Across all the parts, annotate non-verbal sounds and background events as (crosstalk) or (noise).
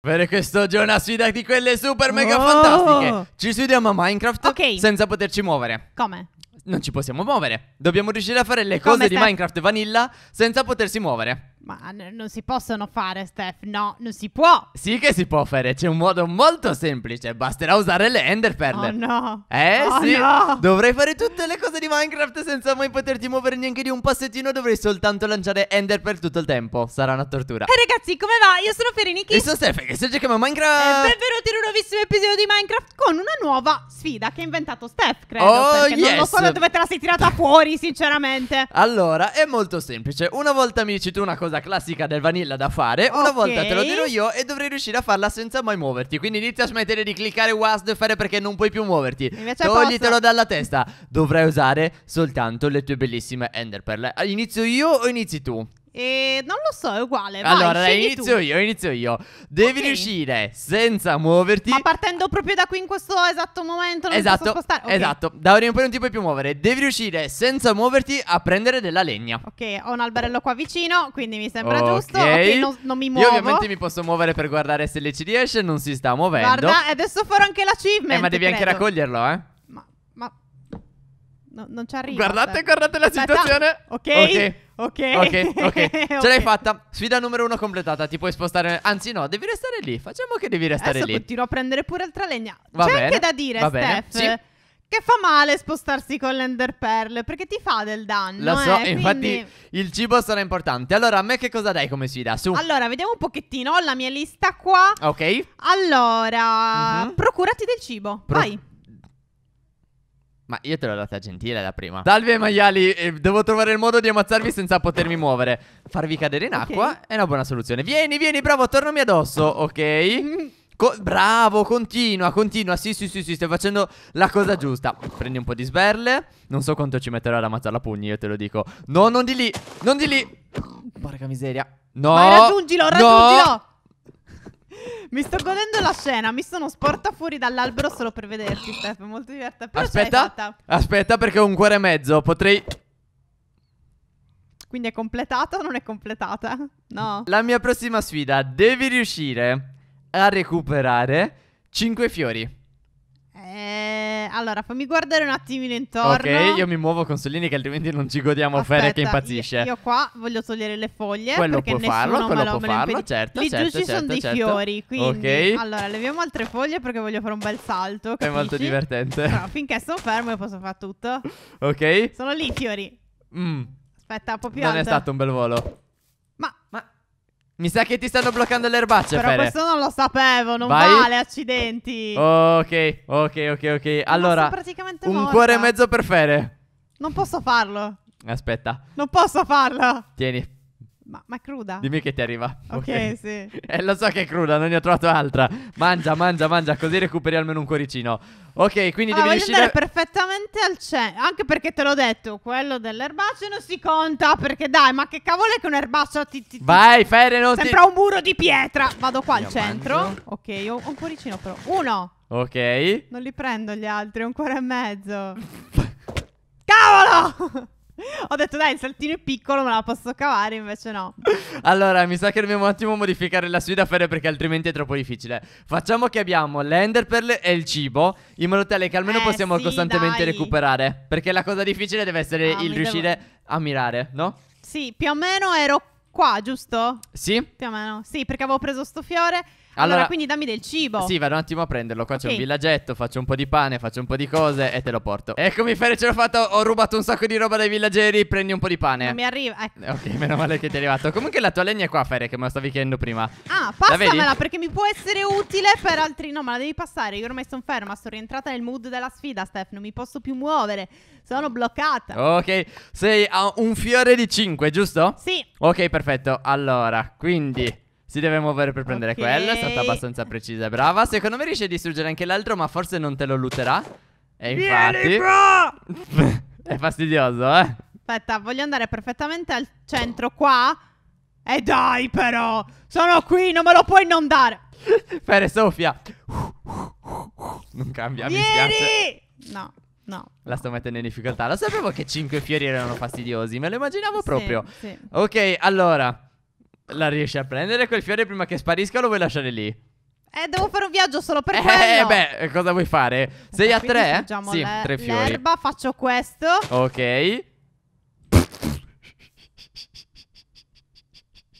Avere questo è una sfida di quelle super mega oh. fantastiche. Ci sfidiamo a Minecraft okay. senza poterci muovere. Come? non ci possiamo muovere. Dobbiamo riuscire a fare le Come cose Steph? di Minecraft Vanilla senza potersi muovere. Ma n- non si possono fare, Steph. No, non si può. Sì che si può fare. C'è un modo molto semplice. Basterà usare le Enderpearl. Oh no. Eh oh sì. No. Dovrei fare tutte le cose di Minecraft senza mai poterti muovere neanche di un passettino. Dovrei soltanto lanciare enderpearl tutto il tempo. Sarà una tortura. E eh, ragazzi, come va? Io sono Fereniki. Io sono Steph e sto giocando a Minecraft. E eh, benvenuti in un nuovissimo episodio di Minecraft con una nuova sfida che ha inventato Steph, credo. Oh, perché yes. non lo sono dove te la sei tirata fuori, sinceramente. Allora, è molto semplice. Una volta mi dici tu una cosa classica del vanilla da fare, una volta te lo dirò io e dovrei riuscire a farla senza mai muoverti. Quindi inizia a smettere di cliccare WASD e fare perché non puoi più muoverti. Invece Toglitelo posso. dalla testa. Dovrai usare soltanto le tue bellissime enderpearl. Inizio io o inizi tu? E non lo so, è uguale. Vai, allora, inizio tu. io, inizio io. Devi okay. riuscire senza muoverti. Ma partendo proprio da qui in questo esatto momento. Non esatto, spostare. Okay. esatto. Da ora in poi non ti puoi più muovere. Devi riuscire senza muoverti a prendere della legna. Ok, ho un alberello qua vicino, quindi mi sembra okay. giusto. Ok, non, non, mi muovo. Io ovviamente mi posso muovere per guardare se le ci riesce. Non si sta muovendo. Guarda, adesso farò anche l'achievement. Eh, ma devi credo. anche raccoglierlo, eh. Ma, ma... No, non ci arrivo. Guardate, guardate la situazione. Ok. Ok. Ok. Ok, ok. (laughs) Ce l'hai fatta. Sfida numero uno completata. Ti puoi spostare. Anzi, no, devi restare lì. Facciamo che devi restare Adesso lì. continuo a prendere pure altra legna. Va C'è bene, anche da dire, va Steph. sì. Che fa male spostarsi con l'Ender Pearl perché ti fa del danno. Lo so, eh, infatti quindi- il cibo sarà importante. Allora, a me che cosa dai come sfida? Su. Allora, vediamo un pochettino. Ho la mia lista qua. ok. Allora, Mhm. procurati del cibo. Pro- Vai. Ma io te l'ho data gentile la prima. Salve maiali, devo trovare il modo di ammazzarvi senza potermi (laughs) muovere. Farvi cadere in acqua okay. è una buona soluzione. Vieni, vieni, bravo, tornami addosso, ok? (laughs) Co bravo, continua, continua. Sì, sì, sì, sì, stai facendo la cosa giusta. Prendi un po' di sberle. Non so quanto ci metterò ad ammazzarla la pugni, io te lo dico. No, non di lì, non di lì. Porca miseria. No. Vai, raggiungilo, raggiungilo. No. Mi sto godendo la scena, mi sono sporta fuori dall'albero solo per vederti, Steph, molto divertente. Però aspetta, aspetta perché ho un cuore e mezzo, potrei... Quindi è completata o non è completata? No. La mia prossima sfida, devi riuscire a recuperare 5 fiori. Eh allora fammi guardare un attimino intorno. Ok, io mi muovo con Sollini che altrimenti non ci godiamo Aspetta, Ferre che impazzisce. Io, io, qua voglio togliere le foglie quello può farlo, quello lo, può farlo, certo, Lì certo, giù ci certo, sono certo. dei certo. fiori, quindi okay. allora leviamo altre foglie perché voglio fare un bel salto, capisci? È molto divertente. Però finché sono fermo io posso fare tutto. Ok. Sono lì i fiori. Mm. Aspetta, un po' più non alto. Non è stato un bel volo. Mi sa che ti stanno bloccando le erbacce, Però Fere. questo non lo sapevo, non Vai. vale, accidenti. Ok, ok, ok, ok. Allora, un morta. cuore e mezzo per Fere. Non posso farlo. Aspetta. Non posso farlo. Tieni. Ma, ma, cruda? Dimmi che ti arriva. Ok, okay. sì. (laughs) eh, lo so che è cruda, non ne ho trovato altra. Mangia, mangia, mangia, così recuperi almeno un cuoricino. Ok, quindi allora, devi riuscire... andare perfettamente al centro, anche perché te l'ho detto, quello dell'erbaceo non si conta, perché dai, ma che cavolo è che un erbaceo ti... ti, Vai, Fere, non Sembra ti... un muro di pietra. Vado qua Io al centro. Mangio. Ok, ho un cuoricino però. Uno. Ok. Non li prendo gli altri, ho un cuore e mezzo. (laughs) Cavolo! Ho detto dai, il saltino è piccolo, me la posso cavare, invece no. Allora, mi sa che dobbiamo un attimo modificare la sfida, Fede, perché altrimenti è troppo difficile. Facciamo che abbiamo le enderperle e il cibo, in modo tale che almeno eh, possiamo sì, costantemente dai. recuperare. Perché la cosa difficile deve essere ah, il riuscire devo... a mirare, no? Sì, più o meno ero qua, giusto? Sì. Più o meno. Sì, perché avevo preso sto fiore allora, allora, quindi dammi del cibo. Sì, vado un attimo a prenderlo. Qua okay. c'è un villaggetto, faccio un po' di pane, faccio un po' di cose e te lo porto. Eccomi, Fere, ce l'ho fatto. Ho rubato un sacco di roba dai villageri. Prendi un po' di pane. Non mi arriva. Eh. Ok, meno male che ti è arrivato. Comunque la tua legna è qua, Fere, che me la stavi chiedendo prima. Ah, passamela perché mi può essere utile per altri. No, ma la devi passare. Io ormai sono ferma. Sono rientrata nel mood della sfida, Steph. Non mi posso più muovere. Sono bloccata. Ok, sei a un fiore di 5, giusto? Sì. Ok, perfetto. Allora, quindi. Si deve muovere per prendere okay. quello. È stata abbastanza precisa e brava. Secondo me riesce a distruggere anche l'altro, ma forse non te lo looterà. E infatti. Vieni, (laughs) è fastidioso, eh. Aspetta, voglio andare perfettamente al centro qua. E dai, però. Sono qui, non me lo puoi non dare. Fere Sofia. Non cambia, Vieni! mi spiace. No. No. La sto mettendo in difficoltà. Lo sapevo che 5 fiori erano fastidiosi, me lo immaginavo sì, proprio. Sì. Ok, allora. La riesci a prendere quel fiore prima che sparisca o lo vuoi lasciare lì? Eh, devo fare un viaggio solo per eh, quello. beh, cosa vuoi fare? Sei a tre? Sì, le, tre fiori. L'erba, faccio questo. Ok.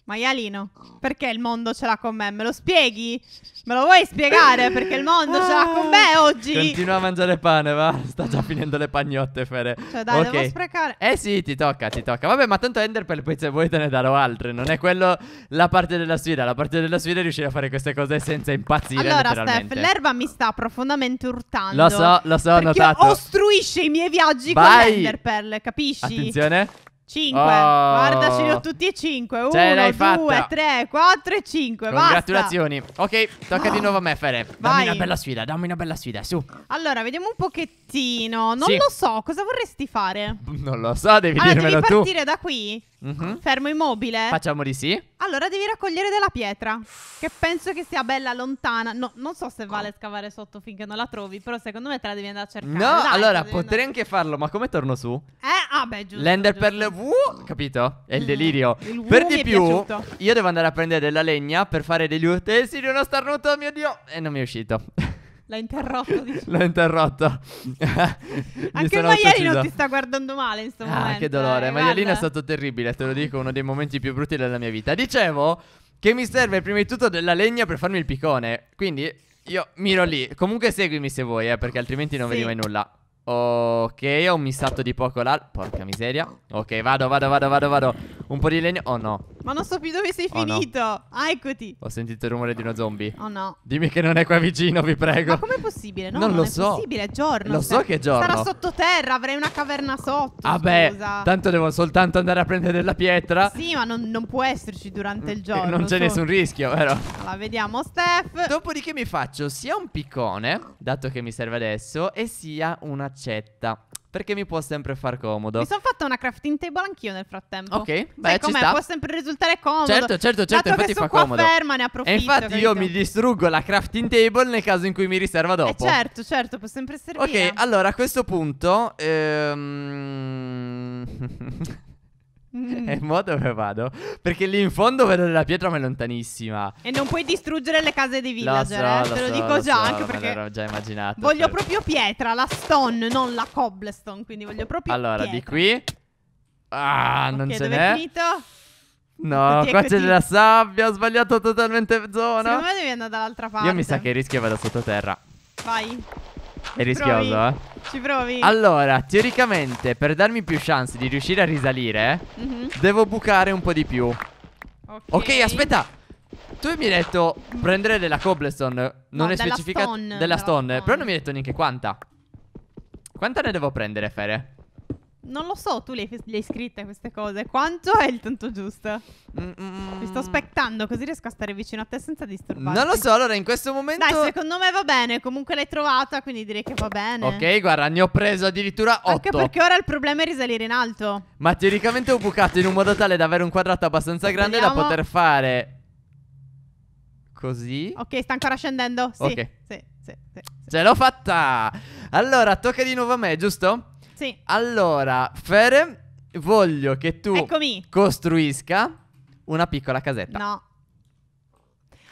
Maialino, perché il mondo ce l'ha con me? Me lo spieghi? Me lo vuoi spiegare? Perché il mondo ce l'ha con me ah. oggi. Continua a mangiare pane, va. Sta già finendo le pagnotte, Fere. Cioè, dai, okay. devo sprecare. Eh sì, ti tocca, ti tocca. Vabbè, ma tanto Ender per poi se vuoi te ne darò altre. Non è quello la parte della sfida. La parte della sfida è riuscire a fare queste cose senza impazzire. Allora, Steph, l'erba mi sta profondamente urtando. Lo so, lo so, ho notato. Ostruisce i miei viaggi Vai. con l'Enderpearl, capisci? Attenzione. 5. Oh. Ah. ce li ho tutti e 5. 1, 2, 3, 4 e 5. Congratulazioni. Basta. Ok, tocca oh. di ah. nuovo a me fare. Vai. Dammi una bella sfida, dammi una bella sfida, su. Allora, vediamo un pochettino. Non sì. lo so, cosa vorresti fare? (laughs) Non lo so, devi allora, dirmelo devi tu. partire da qui. Mm -hmm. Fermo immobile. Facciamo di sì. Allora devi raccogliere della pietra. Che penso che sia bella lontana. No, non so se vale scavare sotto finché non la trovi. Però secondo me te la devi andare a cercare. No, Dai, allora potrei andare. anche farlo. Ma come torno su? Eh? Ah, beh, giusto. L'ender per le W, capito? È il mm. delirio. Il per di più, io devo andare a prendere della legna per fare degli utensili. Uno starnuto, mio dio. E non mi è uscito. L'ha interrotto. (laughs) L'ho interrotto. (laughs) Anche il maialino ucciso. ti sta guardando male, insomma. Ah, che eh, dolore. Eh, maialino è stato terribile, te lo dico, uno dei momenti più brutti della mia vita. Dicevo che mi serve prima di tutto della legna per farmi il piccone. Quindi io miro lì. Comunque seguimi se vuoi, eh, perché altrimenti non sì. vedi mai nulla. Ok, ho missato di poco l'al... Porca miseria. Ok, vado, vado, vado, vado, vado. Un po' di legno. Oh no. Ma non so più dove sei Oh, no. finito. Ah, eccoti. Ho sentito il rumore di uno zombie. Oh no. Dimmi che non è qua vicino, vi prego. Ma com'è possibile? No, non, Non lo è so. possibile, è giorno. Lo so che è giorno. Sarà sottoterra, avrei una caverna sotto. Vabbè, ah, scusa. tanto devo soltanto andare a prendere della pietra. Sì, ma non, non può esserci durante il eh, giorno. non c'è so. nessun rischio, vero? Allora, vediamo, Steph. Dopodiché mi faccio sia un piccone, dato che mi serve adesso, e sia un'accetta. Perché mi può sempre far comodo. Mi sono fatta una crafting table anch'io nel frattempo. Ok, beh, Sai Può sempre risultare comodo. Certo, certo, certo, infatti fa qua comodo. ferma, ne approfitto. E infatti capito? io mi distruggo la crafting table nel caso in cui mi riserva eh, dopo. Eh certo, certo, può sempre servire. Ok, allora a questo punto ehm (laughs) Eh, mm. E (laughs) mo dove vado? Perché lì in fondo vedo della pietra ma è lontanissima. E non puoi distruggere le case dei villager, so, eh? te lo, so, dico lo già, so, anche perché l'ho già immaginato. Voglio per... proprio pietra, la stone, non la cobblestone, quindi voglio proprio Allora, pietra. di qui Ah, okay, non ce n'è. è finito? No, qua c'è della sabbia, ho sbagliato totalmente zona. Secondo me devi andare dall'altra parte. Io mi sa che rischio vado sottoterra. Vai. È rischioso, provi. eh. Ci provi. Allora, teoricamente, per darmi più chance di riuscire a risalire, mm -hmm. devo bucare un po' di più. Ok, aspetta. Tu mi hai detto prendere della cobblestone. Non no, è specificato. Della, della stone. Però non mi hai detto neanche quanta. Quanta ne devo prendere, Fere? Non lo so, tu le hai, scritte queste cose. Quanto è il tanto giusto? Mm-mm. Ti sto aspettando, così riesco a stare vicino a te senza disturbarti. Non lo so, allora in questo momento. Dai, secondo me va bene. Comunque l'hai trovata, quindi direi che va bene. Ok, guarda, ne ho preso addirittura 8. Anche perché ora il problema è risalire in alto. Ma teoricamente ho bucato in un modo tale da avere un quadrato abbastanza grande Speriamo. da poter fare. Così. Ok, sta ancora scendendo. Sì, okay. sì, sì, sì, sì. Ce l'ho fatta. Allora, tocca di nuovo a me, giusto? Sì. Allora, Fere, voglio che tu Eccomi. costruisca una piccola casetta. No.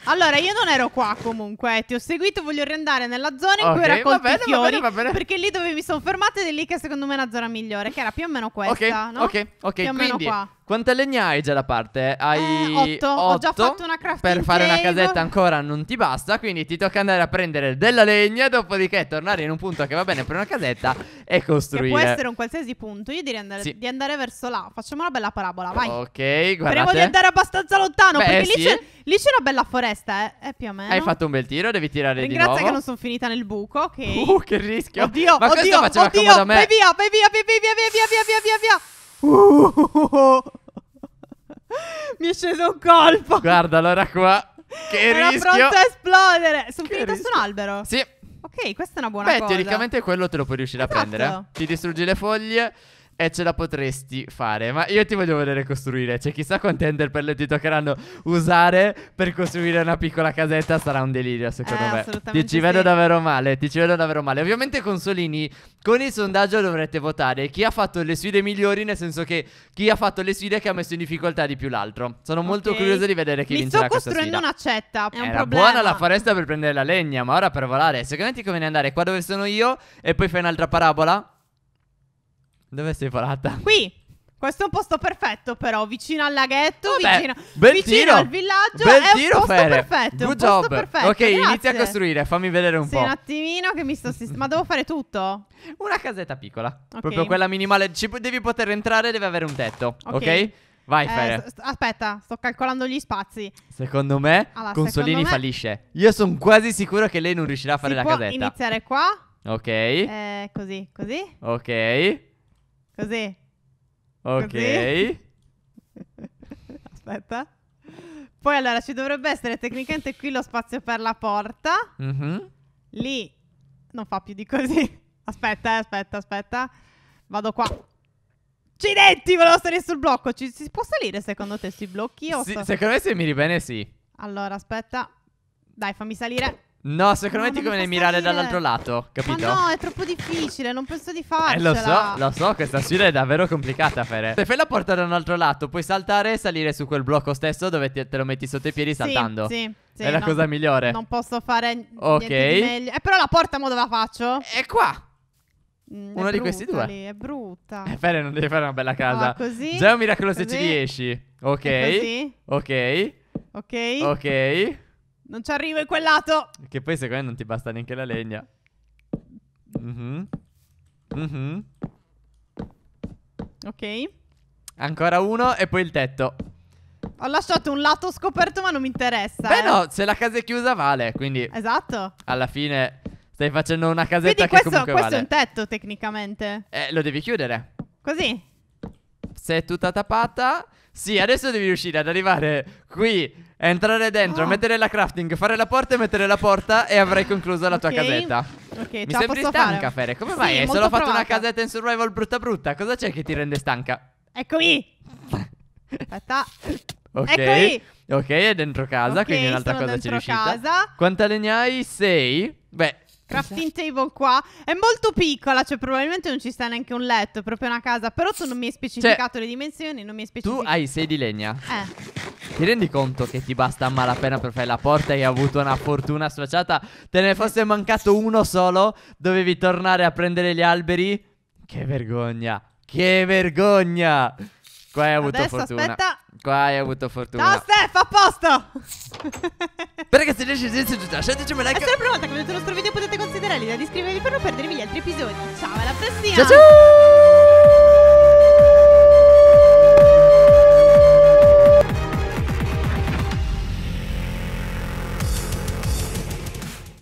Allora, io non ero qua comunque, eh, ti ho seguito, voglio riandare nella zona in okay, cui era raccolti bene, i fiori, va bene, va bene. perché lì dove mi sono fermata è lì che secondo me è la zona migliore, che era più o meno questa, Ok, no? ok, ok, più o meno qua. quante legna hai già da parte? Hai eh, 8. 8, ho già fatto una crafting Per fare una casetta ancora non ti basta, quindi ti tocca andare a prendere della legna, dopodiché tornare in un punto che va bene per una casetta (laughs) e costruire. Che può essere un qualsiasi punto. Io direi andare, sì. di andare verso là. Facciamo una bella parabola, vai. Ok, guarda. Speriamo di andare abbastanza lontano, Beh, perché sì. lì, c'è, lì, c'è, una bella foresta, eh. È eh, più o meno. Hai fatto un bel tiro, devi tirare Ringrazio di nuovo. Ringrazio che non sono finita nel buco, ok. Uh, che rischio. Oddio, Ma oddio, oddio, oddio. Vai via, vai via, vai via, vai via, vai via, via, via, via, via. Uh, (laughs) mi è sceso un colpo. Guarda, allora qua. Che Era rischio. Era pronto a esplodere. Sono finita su un albero. Sì. Ok, questa è una buona Beh, cosa. Beh, teoricamente quello te lo puoi riuscire esatto. a prendere. Eh. Ti distruggi le foglie. E ce la potresti fare. Ma io ti voglio vedere costruire. Cioè, chissà quanti ender per le ti toccheranno usare per costruire una piccola casetta. Sarà un delirio, secondo eh, me. Ti ci sì. vedo davvero male. Ti ci vedo davvero male. Ovviamente, consolini, con il sondaggio dovrete votare chi ha fatto le sfide migliori. Nel senso che chi ha fatto le sfide che ha messo in difficoltà di più l'altro. Sono okay. molto curioso di vedere chi Mi vincerà questa sfida. Mi sto costruendo un'accetta. È un problema. buona la foresta per prendere la legna, ma ora per volare. Secondo me ti conviene andare qua dove sono io e poi fai un'altra parabola. Dove sei parata? Qui. Questo è un posto perfetto, però, vicino al laghetto, Vabbè, vicino, bel vicino tiro, al villaggio. Bel è tiro, un posto Fere. perfetto. Good un job. Perfetto, ok, grazie. inizia a costruire, fammi vedere un sì, po'. un attimino che mi sto sistemando. Ma devo fare tutto? Una casetta piccola, okay. proprio quella minimale. Ci devi poter entrare, deve avere un tetto, ok? okay? Vai, eh, Fere. St aspetta, sto calcolando gli spazi. Secondo me, allora, Consolini secondo me... fallisce. Io sono quasi sicuro che lei non riuscirà a fare si la casetta. Iniziare qua. Ok. Eh, così, così. Ok. Così. Ok. Così. (laughs) Aspetta. Poi allora ci dovrebbe essere tecnicamente qui lo spazio per la porta. Mm-hmm. Lì non fa più di così. Aspetta, eh, aspetta, aspetta. Vado qua. Accidenti, volevo salire sul blocco. Ci, si può salire secondo te sui blocchi? O sì, so? Secondo me se mi bene sì. Allora, aspetta. Dai, fammi salire. No, secondo no, me ti conviene mirare dall'altro lato, capito? Ma no, è troppo difficile, non penso di farcela. Eh, lo so, lo so, questa sfida è davvero complicata, Fere. Se fai la porta da un altro lato, puoi saltare e salire su quel blocco stesso dove te, te lo metti sotto i piedi saltando. Sì, sì. è la non, cosa migliore. Non posso fare Ok. Eh, però la porta mo dove la faccio? È qua. Mm, Uno è di questi due. Lì, è brutta. Eh, Fere, non devi fare una bella casa. No, così. Già è un miracolo così. se ci riesci. Ok. Ok. Ok. Ok. Non ci arrivo in quel lato. Che poi secondo me non ti basta neanche la legna. Mm mhm. Mm ok. Ancora uno e poi il tetto. Ho lasciato un lato scoperto ma non mi interessa. Beh eh. no, se la casa è chiusa vale, quindi... Esatto. Alla fine stai facendo una casetta quindi questo, che comunque questo vale. questo è un tetto tecnicamente. Eh, lo devi chiudere. Così? Se è tutta tappata... Sì, adesso devi riuscire ad arrivare qui Entrare dentro, oh. mettere la crafting, fare la porta e mettere la porta e avrai concluso la tua okay. casetta. Ok, Mi sembri stanca, fare. Fere. Come sì, mai? Hai solo fatto una casetta in survival brutta brutta. Cosa c'è che ti rende stanca? Eccomi. (laughs) Aspetta. Ok. Eccomi. Ok, è dentro casa, okay, quindi un'altra cosa ci riuscita. Casa. Quanta legna hai? Sei? Beh, crafting table qua è molto piccola, cioè probabilmente non ci sta neanche un letto, è proprio una casa, però tu non mi hai cioè specificato cioè, le dimensioni, non mi hai specificato. Tu hai 6 di legna. Eh. Ti rendi conto che ti basta a malapena per fare la porta e hai avuto una fortuna sfacciata? Te ne fosse mancato uno solo? Dovevi tornare a prendere gli alberi? Che vergogna! Che vergogna! Qua hai avuto Adesso, fortuna. Aspetta. Qua hai avuto fortuna. Ciao Steph, a posto! (laughs) Perché se riesci a giusto, lasciatecemi un like. E se la prima volta che vedete il nostro video potete considerare di iscrivervi per non perdervi gli altri episodi. Ciao, alla prossima! ciao! ciao!